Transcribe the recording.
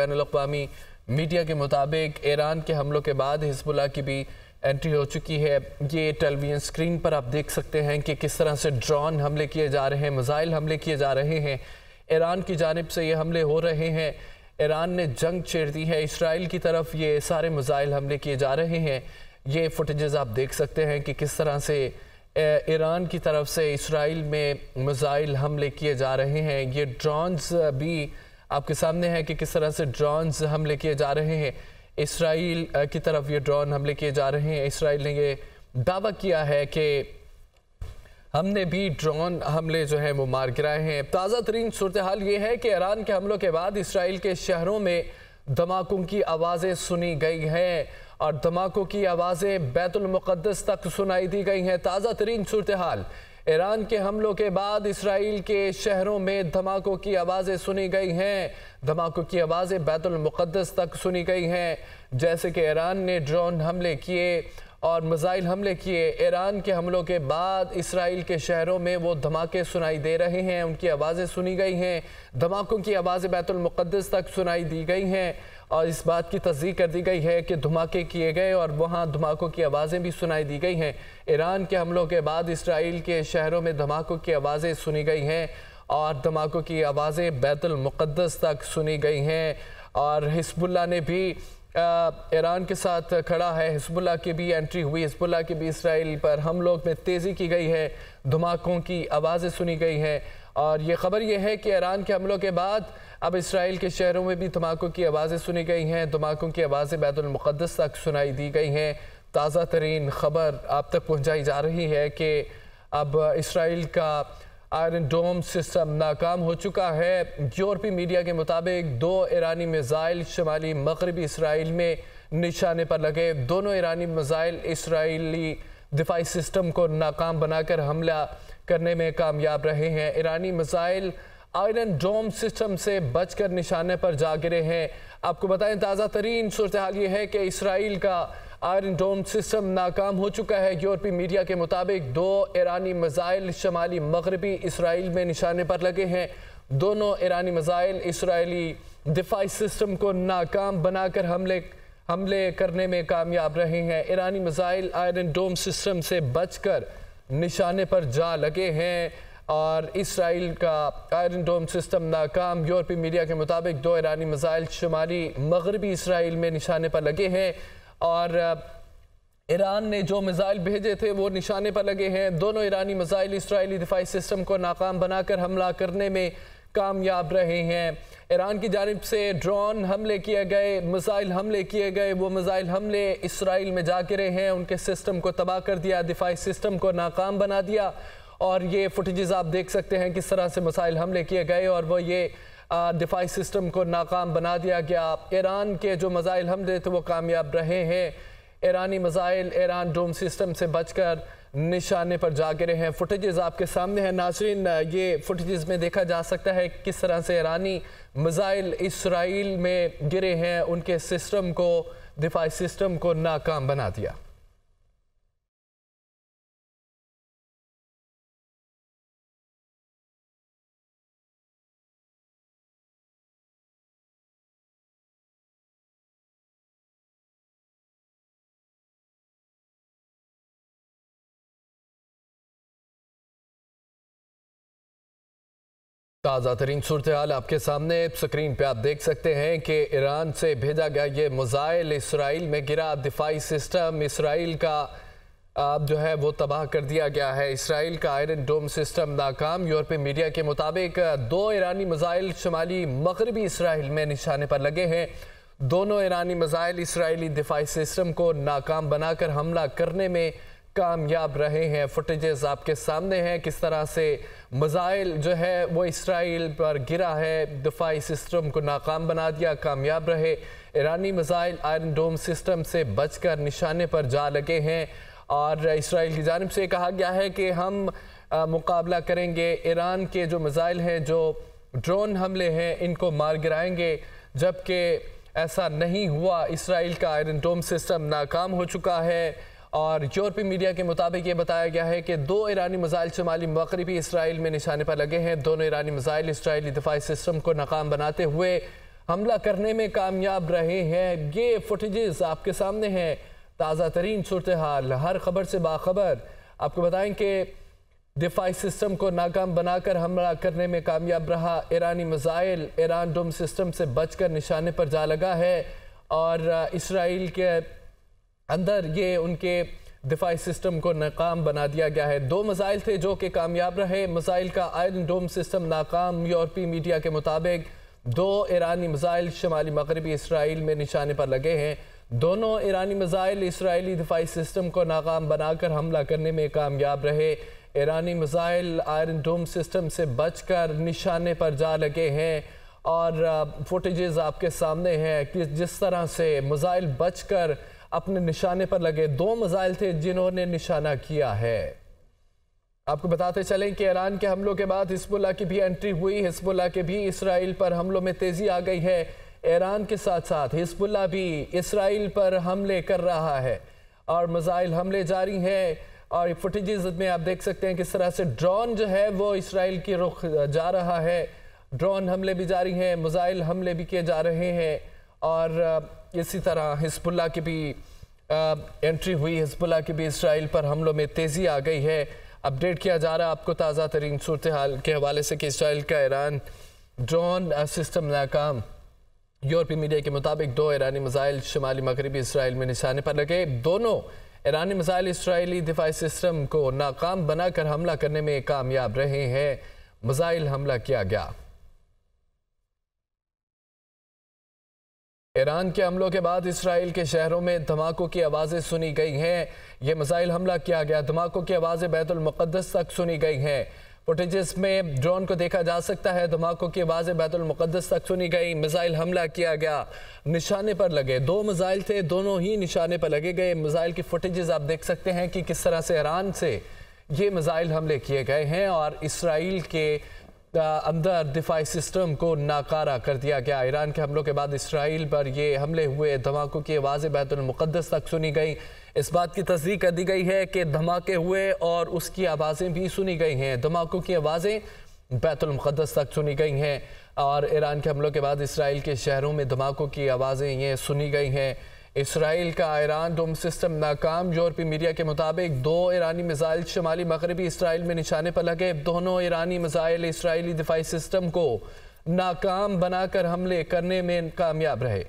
ban अवी media के मुताबिक ईरान के हमलों के बाद हिजबुल्ला की भी एंट्री हो चुकी है ये टेलीविजन स्क्रीन पर आप देख सकते हैं कि किस तरह से ड्रोन हमले किए जा रहे हैं मिज़ाइल हमले किए जा रहे हैं ईरान की जानब से ये हमले हो रहे हैं ईरान ने जंग छेड़ दी है इसराइल की तरफ ये सारे मिज़ाइल हमले किए जा रहे हैं ये फुटेजेस आप देख सकते हैं कि किस तरह से ईरान की तरफ से इसराइल में मिज़ाइल हमले किए जा रहे हैं ये ड्रोन्स भी आपके सामने है कि किस तरह से ड्रोन हमले किए जा रहे हैं इसराइल की तरफ ये ड्रोन हमले किए जा रहे हैं इसराइल ने ये दावा किया है कि हमने भी ड्रोन हमले जो हैं वो मार गिराए हैं ताज़ा तरीन सूरत हाल ये है कि ईरान के हमलों के बाद इसराइल के शहरों में धमाकों की आवाज़ें सुनी गई हैं और धमाकों की आवाज़ें बैतुलमक़दस तक सुनाई दी गई हैं ताज़ा तरीन सूरत हाल ईरान के हमलों के बाद इसराइल के शहरों में धमाकों की आवाज़ें सुनी गई हैं धमाकों की आवाज़ें बैतुलमक़दस तक सुनी गई हैं जैसे कि ईरान ने ड्रोन हमले किए और मिज़ाइल हमले किए ईरान के हमलों के बाद इसराइल के शहरों में वो धमाके सुनाई दे रहे हैं उनकी आवाज़ें सुनी गई हैं धमाकों की आवाज़ें बैतुलमक़दस तक सुनाई दी गई हैं और इस बात की तस्दीक कर दी गई है कि धमाके किए गए और वहाँ धमाकों की आवाज़ें भी सुनाई दी गई हैं ईरान के हमलों के बाद इसराइल के शहरों में धमाकों की आवाज़ें सुनी गई हैं और धमाकों की आवाज़ें बैतुलमक़दस तक सुनी गई हैं और हिस्बुल्ला ने भी ईरान के साथ खड़ा है हिजबुल्ला की भी एंट्री हुई हिजबुल्ला की भी इसराइल पर हमलों में तेज़ी की गई है धमाकों की आवाज़ें सुनी गई हैं और ये खबर यह है कि ईरान के हमलों के बाद अब इसराइल के शहरों में भी धमाकों की आवाज़ें सुनी गई हैं धमाकों की आवाज़ें बैतुलमक़दस तक सुनाई दी गई हैं ताज़ा तरीन खबर आप तक पहुँचाई जा रही है कि अब इसराइल का आयरन डोम सिस्टम नाकाम हो चुका है यूरोपी मीडिया के मुताबिक दो ईरानी मिज़ाइल शमाली मगरबी इसराइल में निशाने पर लगे दोनों ईरानी मिज़ाइल इसराइली दिफाई सिस्टम को नाकाम बनाकर हमला करने में कामयाब रहे हैं ईरानी मिज़ाइल आयरन डोम सिस्टम से बचकर निशाने पर जा गिरे हैं आपको बताएं ताज़ा तरीन सूरत हाल ये है कि इसराइल का आयरन डोम सिस्टम नाकाम हो चुका है यूरोपी मीडिया के मुताबिक दो ईरानी मिज़ाइल शमाली मगरबी इसराइल में निशाने पर लगे हैं दोनों ईरानी मिज़ाइल इसराइली दिफाई सिस्टम को नाकाम बनाकर हमले हमले करने में कामयाब रहे हैं ईरानी मिज़ाइल आयरन डोम सिस्टम से बचकर निशाने पर जा लगे हैं और इसराइल का आयरन डोम सिस्टम नाकाम यूरोपी मीडिया के मुताबिक दो ईरानी मिज़ाइल शुमारी मगरबी इसराइल में निशाने पर लगे हैं और ईरान ने जो मिज़ाइल भेजे थे वो निशाने पर लगे हैं दोनों ईरानी मिज़ाइल इसराइली दिफाई सिस्टम को नाकाम बनाकर हमला करने में कामयाब रहे हैं ईरान की जानब से ड्रोन हमले किए गए मिसाइल हमले किए गए वो मिज़ाइल हमले इसराइल में जा गिरे हैं उनके सिस्टम को तबाह कर दिया दिफाई सिस्टम को नाकाम बना दिया और ये फुटेज़ आप देख सकते हैं किस तरह से मिसाइल हमले किए गए और वो ये दिफाई सिस्टम को नाकाम बना दिया गया ईरान के जो मजाइल हम दे थे वो कामयाब रहे हैं ईरानी मज़ाइल ईरान ड्रोन सिस्टम से बचकर निशाने पर जा गिरे हैं फुटेजेस आपके सामने हैं नाजरीन ये फुटेजेस में देखा जा सकता है किस तरह से ईरानी मिज़ाइल इसराइल में गिरे हैं उनके सिस्टम को दिफाई सिस्टम को नाकाम बना दिया ताज़ा तरीन सूरत हाल आपके सामने स्क्रीन पे आप देख सकते हैं कि ईरान से भेजा गया ये मिज़ाइल इसराइल में गिरा दिफाई सिस्टम इसराइल का आप जो है वो तबाह कर दिया गया है इसराइल का आयरन डोम सिस्टम नाकाम यूरोपी मीडिया के मुताबिक दो ईरानी मिज़ाइल शुमाली मगरबी इसराइल में निशाने पर लगे हैं दोनों ईरानी मिज़ाइल इसराइली दिफाई सिस्टम को नाकाम बनाकर हमला करने में कामयाब रहे हैं फुटेजेस आपके सामने हैं किस तरह से मज़ाइल जो है वो इसराइल पर गिरा है दफाई सिस्टम को नाकाम बना दिया कामयाब रहे ईरानी मज़ाइल आयरन डोम सिस्टम से बचकर निशाने पर जा लगे हैं और इसराइल की जानब से कहा गया है कि हम आ, मुकाबला करेंगे ईरान के जो मिजाइल हैं जो ड्रोन हमले हैं इनको मार गिराएंगे जबकि ऐसा नहीं हुआ इसराइल का आयरन डोम सिस्टम नाकाम हो चुका है और यूरोपी मीडिया के मुताबिक ये बताया गया है कि दो ईरानी मिसाइल शुमाली मगरबी इसराइल में निशाने पर लगे हैं दोनों ईरानी मिसाइल इसराइली दिफाई सिस्टम को नाकाम बनाते हुए हमला करने में कामयाब रहे हैं ये फुटेज आपके सामने हैं ताज़ा तरीन सूरत हाल हर खबर से बाखबर आपको बताएं कि दिफाई सिस्टम को नाकाम बनाकर हमला करने में कामयाब रहा ईरानी मिसाइल ईरान डोम सिस्टम से बचकर निशाने पर जा लगा है और इसराइल के अंदर ये उनके दिफाई सिस्टम को नाकाम बना दिया गया है दो मिसाइल थे जो कि कामयाब रहे मिसाइल का आयरन डोम सिस्टम नाकाम यूरोपी मीडिया के मुताबिक दो ईरानी मिसाइल शमाली मगरबी इसराइल में निशाने पर लगे हैं दोनों ईरानी मिसाइल इसराइली दिफाई सिस्टम को नाकाम बनाकर हमला करने में कामयाब रहे ईरानी मिज़ाइल आयरन डोम सिस्टम से बचकर निशाने पर जा लगे हैं और फुटेज आपके सामने हैं कि जिस तरह से मिज़ाइल बचकर अपने निशाने पर लगे दो मिजाइल थे जिन्होंने निशाना किया है आपको बताते चलें कि ईरान के हमलों के बाद हिस्बुल्ला की भी एंट्री हुई हिस्बुल्ला के भी इसराइल पर हमलों में तेज़ी आ गई है ईरान के साथ साथ हिस्बुल्ला भी इसराइल पर हमले कर रहा है और मिजाइल हमले जारी हैं और फुटेज में आप देख सकते हैं किस तरह से ड्रोन जो है वो इसराइल की रुख जा रहा है ड्रोन हमले भी जारी हैं मिजाइल हमले भी किए जा रहे हैं और इसी तरह हिजबुल्ला की भी आ, एंट्री हुई हिजबुल्ला की भी इसराइल पर हमलों में तेज़ी आ गई है अपडेट किया जा रहा है आपको ताज़ा तरीन सूरत हाल के हवाले से कि इसराइल का ईरान ड्रोन सिस्टम नाकाम यूरोपीय मीडिया के मुताबिक दो ईरानी मिज़ाइल शुमाली मगरबी इसराइल में निशाने पर लगे दोनों ईरानी मिज़ाइल इसराइली दिफाई सिस्टम को नाकाम बनाकर हमला करने में कामयाब रहे हैं मिज़ाइल हमला किया गया ईरान के हमलों के बाद इसराइल के शहरों में धमाकों की आवाज़ें सुनी गई हैं ये मिसाइल हमला किया गया धमाकों की आवाज़ें बैतुलमक़दस तक सुनी गई हैं फुटेज में ड्रोन को देखा जा सकता है धमाकों की आवाज़ें बैतुलमक़दस तक सुनी गई मिसाइल हमला किया गया निशाने पर लगे दो मिसाइल थे दोनों ही निशाने पर लगे गए मिसाइल की फुटेजेस आप देख सकते हैं कि किस तरह से ईरान से ये मिसाइल हमले किए गए हैं और इसराइल के अंदर दिफाई सिस्टम को नाकारा कर दिया गया ईरान के हमलों के बाद इसराइल पर ये हमले हुए धमाकों की आवाज़ें बैतुलमक़दस तक सुनी गई इस बात की तस्दीक कर दी गई है कि धमाके हुए और उसकी आवाज़ें भी सुनी गई हैं धमाकों की आवाज़ें बैतुलमक़दस तक सुनी गई हैं और ईरान के हमलों के बाद इसराइल के शहरों में धमाकों की आवाज़ें ये सुनी गई हैं इसराइल का ईरान डोम सिस्टम नाकाम यूरोपी मीडिया के मुताबिक दो ईरानी मिसाइल शमाली मगरबी इसराइल में निशाने पर लगे दोनों ईरानी मिसाइल इसराइली दिफाई सिस्टम को नाकाम बनाकर हमले करने में कामयाब रहे